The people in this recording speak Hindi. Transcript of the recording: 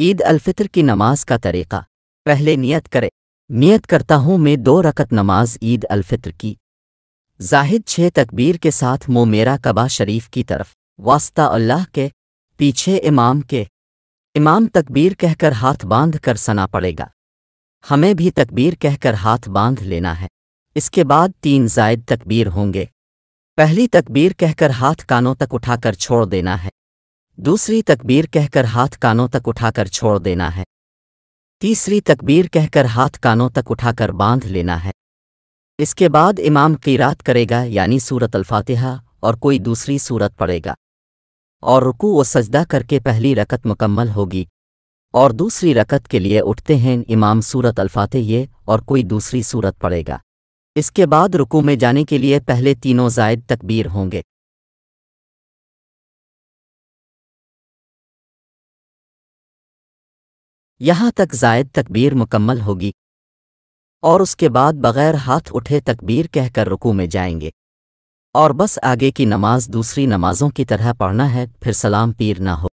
ईद अलफितर की नमाज का तरीक़ा पहले नियत करे नियत करता हूँ मैं दो रकत नमाज ईद अलफितर की जाहिद छः तकबीर के साथ मो मेरा कबा शरीफ की तरफ वास्ता अल्लाह के पीछे इमाम के इमाम तकबीर कहकर हाथ बांध कर सना पड़ेगा हमें भी तकबीर कहकर हाथ बांध लेना है इसके बाद तीन जायद तकबीर होंगे पहली तकबीर कहकर हाथ कानों तक उठाकर छोड़ देना है दूसरी तकबीर कहकर हाथ कानों तक उठाकर छोड़ देना है तीसरी तकबीर कहकर हाथ कानों तक उठाकर बांध लेना है इसके बाद इमाम कीरात करेगा यानी सूरत अल्फातिहा और कोई दूसरी सूरत पड़ेगा और रुकू व सजदा करके पहली रकत मुकम्मल होगी और दूसरी रकत के लिए उठते हैं इमाम सूरत ये और कोई दूसरी सूरत पड़ेगा इसके बाद रुकू में जाने के लिए पहले तीनों जायद तकबीर होंगे यहाँ तक जायद तकबीर मुकम्मल होगी और उसके बाद बग़ैर हाथ उठे तकबीर कहकर रुकू में जाएंगे और बस आगे की नमाज दूसरी नमाजों की तरह पढ़ना है फिर सलाम पीर ना हो